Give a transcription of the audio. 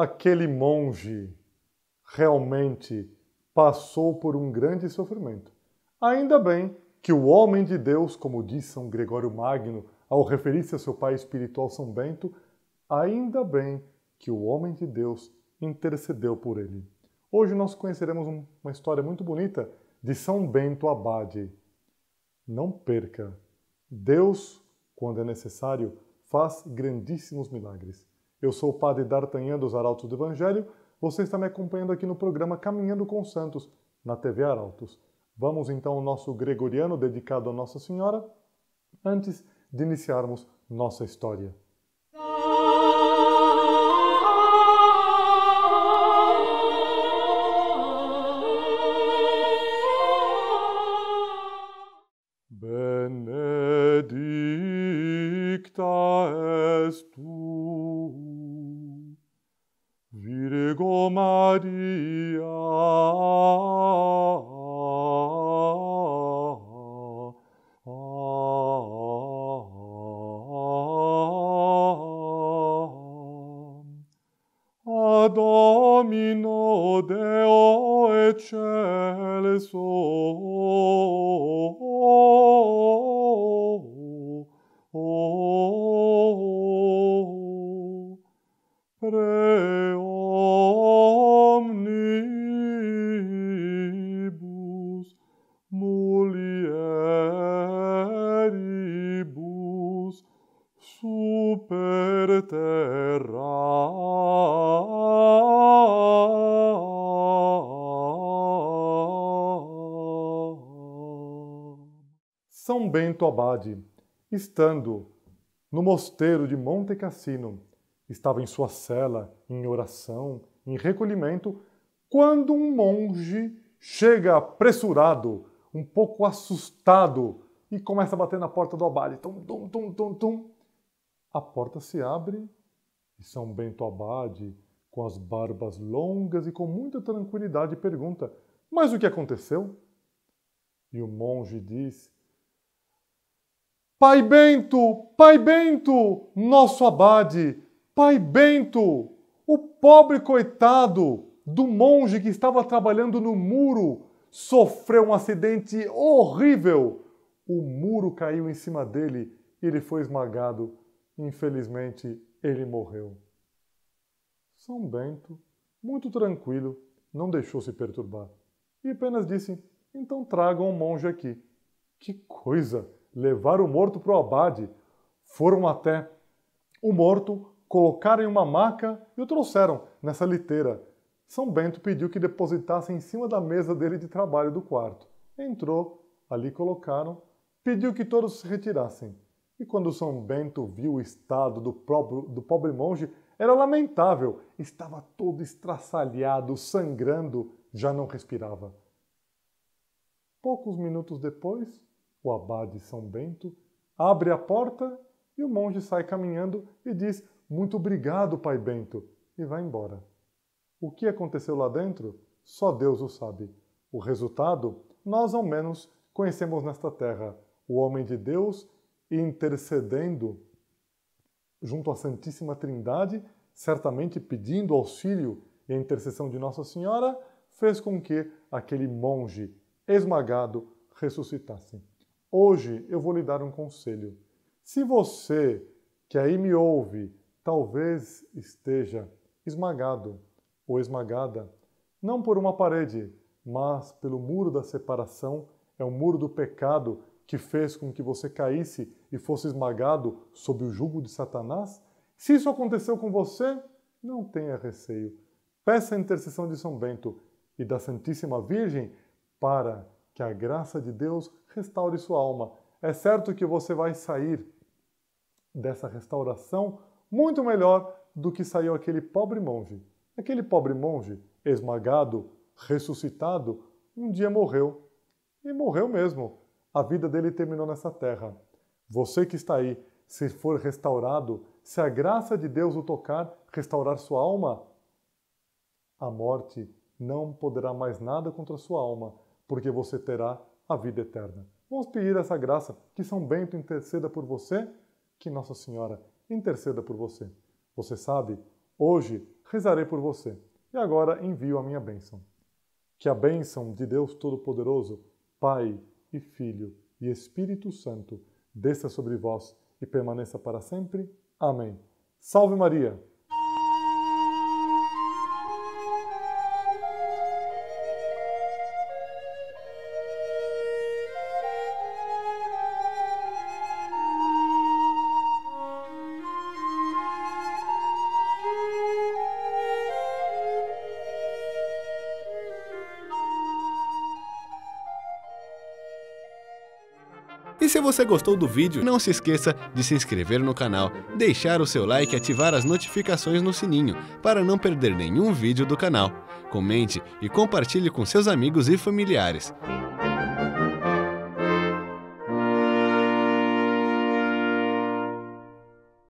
aquele monge realmente passou por um grande sofrimento. Ainda bem que o homem de Deus, como diz São Gregório Magno ao referir-se a seu pai espiritual São Bento, ainda bem que o homem de Deus intercedeu por ele. Hoje nós conheceremos uma história muito bonita de São Bento Abade. Não perca! Deus, quando é necessário, faz grandíssimos milagres. Eu sou o Padre D'Artagnan dos Arautos do Evangelho. Você está me acompanhando aqui no programa Caminhando com Santos, na TV Arautos. Vamos então ao nosso gregoriano dedicado a Nossa Senhora, antes de iniciarmos nossa história. Benedicta est tu Ego Maria, Domino Deo Excelso, Preo, super terra. São Bento Abade, estando no mosteiro de Monte Cassino, estava em sua cela, em oração, em recolhimento, quando um monge chega apressurado, um pouco assustado, e começa a bater na porta do abade. Tum, tum, tum, tum, tum a porta se abre e São Bento Abade, com as barbas longas e com muita tranquilidade, pergunta: Mas o que aconteceu? E o monge diz: Pai Bento, Pai Bento, nosso abade, Pai Bento, o pobre coitado do monge que estava trabalhando no muro sofreu um acidente horrível. O muro caiu em cima dele e ele foi esmagado Infelizmente, ele morreu. São Bento, muito tranquilo, não deixou se perturbar e apenas disse: Então tragam o monge aqui. Que coisa! Levar o morto para o abade. Foram até o morto, colocaram em uma maca e o trouxeram nessa liteira. São Bento pediu que depositassem em cima da mesa dele de trabalho do quarto. Entrou, ali colocaram, pediu que todos se retirassem. E quando São Bento viu o estado do, próprio, do pobre monge, era lamentável. Estava todo estraçalhado, sangrando, já não respirava. Poucos minutos depois, o abade São Bento abre a porta e o monge sai caminhando e diz: Muito obrigado, Pai Bento, e vai embora. O que aconteceu lá dentro, só Deus o sabe. O resultado, nós ao menos conhecemos nesta terra: o homem de Deus intercedendo junto à Santíssima Trindade, certamente pedindo auxílio e intercessão de Nossa Senhora, fez com que aquele monge esmagado ressuscitasse. Hoje eu vou lhe dar um conselho. Se você que aí me ouve talvez esteja esmagado ou esmagada, não por uma parede, mas pelo muro da separação, é o muro do pecado que fez com que você caísse e fosse esmagado sob o jugo de Satanás? Se isso aconteceu com você, não tenha receio. Peça a intercessão de São Bento e da Santíssima Virgem para que a graça de Deus restaure sua alma. É certo que você vai sair dessa restauração muito melhor do que saiu aquele pobre monge. Aquele pobre monge, esmagado, ressuscitado, um dia morreu. E morreu mesmo a vida dele terminou nessa terra. Você que está aí, se for restaurado, se a graça de Deus o tocar, restaurar sua alma, a morte não poderá mais nada contra a sua alma, porque você terá a vida eterna. Vamos pedir essa graça, que São Bento interceda por você, que Nossa Senhora interceda por você. Você sabe, hoje rezarei por você e agora envio a minha bênção. Que a bênção de Deus Todo-Poderoso, Pai, e Filho e Espírito Santo, desça sobre vós e permaneça para sempre. Amém. Salve Maria! E se você gostou do vídeo, não se esqueça de se inscrever no canal, deixar o seu like e ativar as notificações no sininho para não perder nenhum vídeo do canal. Comente e compartilhe com seus amigos e familiares.